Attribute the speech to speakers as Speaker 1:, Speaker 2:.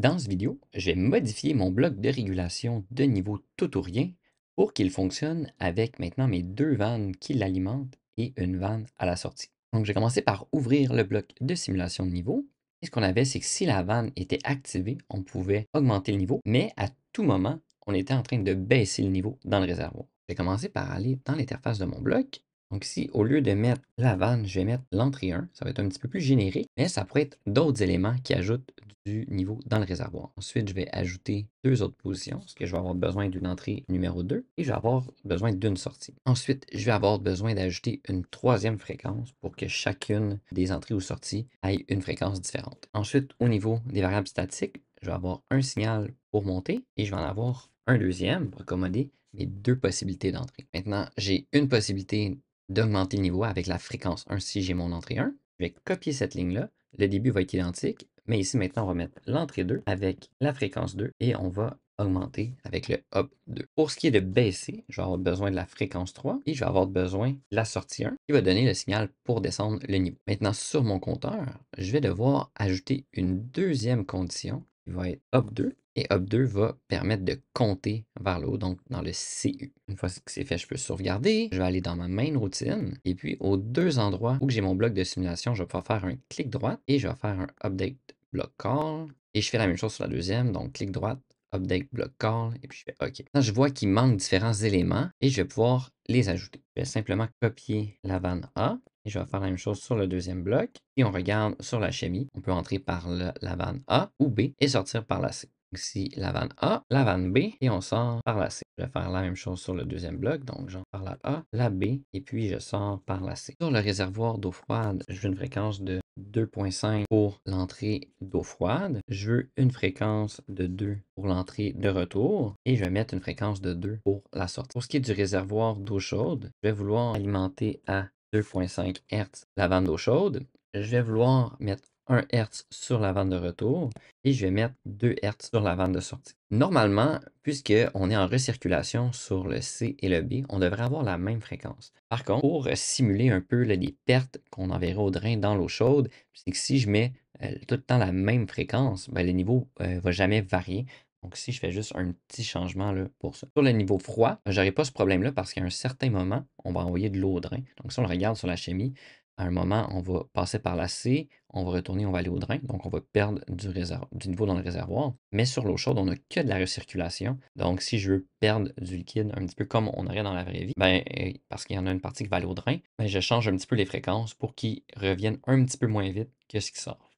Speaker 1: Dans cette vidéo, je vais modifier mon bloc de régulation de niveau tout ou rien pour qu'il fonctionne avec maintenant mes deux vannes qui l'alimentent et une vanne à la sortie. Donc, j'ai commencé par ouvrir le bloc de simulation de niveau. Et ce qu'on avait, c'est que si la vanne était activée, on pouvait augmenter le niveau, mais à tout moment, on était en train de baisser le niveau dans le réservoir. J'ai commencé par aller dans l'interface de mon bloc donc ici, au lieu de mettre la vanne, je vais mettre l'entrée 1. Ça va être un petit peu plus générique, mais ça pourrait être d'autres éléments qui ajoutent du niveau dans le réservoir. Ensuite, je vais ajouter deux autres positions, parce que je vais avoir besoin d'une entrée numéro 2 et je vais avoir besoin d'une sortie. Ensuite, je vais avoir besoin d'ajouter une troisième fréquence pour que chacune des entrées ou sorties aille une fréquence différente. Ensuite, au niveau des variables statiques, je vais avoir un signal pour monter et je vais en avoir un deuxième pour accommoder mes deux possibilités d'entrée. Maintenant, j'ai une possibilité d'augmenter le niveau avec la fréquence 1 si j'ai mon entrée 1. Je vais copier cette ligne-là. Le début va être identique, mais ici, maintenant, on va mettre l'entrée 2 avec la fréquence 2 et on va augmenter avec le hop 2. Pour ce qui est de baisser, je vais avoir besoin de la fréquence 3 et je vais avoir besoin de la sortie 1 qui va donner le signal pour descendre le niveau. Maintenant, sur mon compteur, je vais devoir ajouter une deuxième condition qui va être hop 2 et hop 2 va permettre de compter vers le haut, donc dans le CU. Une fois que c'est fait, je peux sauvegarder. Je vais aller dans ma main routine. Et puis, aux deux endroits où j'ai mon bloc de simulation, je vais pouvoir faire un clic droit et je vais faire un update Bloc call. Et je fais la même chose sur la deuxième, donc clic droite, update block call, et puis je fais OK. Là je vois qu'il manque différents éléments et je vais pouvoir les ajouter. Je vais simplement copier la vanne A et je vais faire la même chose sur le deuxième bloc. Et on regarde sur la chimie, on peut entrer par la vanne A ou B et sortir par la C. Donc Ici, la vanne A, la vanne B, et on sort par la C. Je vais faire la même chose sur le deuxième bloc, donc j'en par la A, la B, et puis je sors par la C. Sur le réservoir d'eau froide, je veux une fréquence de 2.5 pour l'entrée d'eau froide. Je veux une fréquence de 2 pour l'entrée de retour et je vais mettre une fréquence de 2 pour la sortie. Pour ce qui est du réservoir d'eau chaude, je vais vouloir alimenter à 2.5 Hz la vanne d'eau chaude. Je vais vouloir mettre 1 Hz sur la vente de retour et je vais mettre 2 Hz sur la vente de sortie. Normalement, puisqu'on est en recirculation sur le C et le B, on devrait avoir la même fréquence. Par contre, pour euh, simuler un peu les pertes qu'on enverrait au drain dans l'eau chaude, c'est que si je mets euh, tout le temps la même fréquence, ben, le niveau ne euh, va jamais varier. Donc, si je fais juste un petit changement là, pour ça. Sur le niveau froid, je n'aurai pas ce problème-là parce qu'à un certain moment, on va envoyer de l'eau au drain. Donc, si on le regarde sur la chimie, à un moment, on va passer par la C, on va retourner, on va aller au drain, donc on va perdre du, niveau dans le réservoir. Mais sur l'eau chaude, on n'a que de la recirculation. Donc si je veux perdre du liquide un petit peu comme on aurait dans la vraie vie, ben, euh, parce qu'il y en a une partie qui va aller au drain, ben, je change un petit peu les fréquences pour qu'ils reviennent un petit peu moins vite que ce qui sort.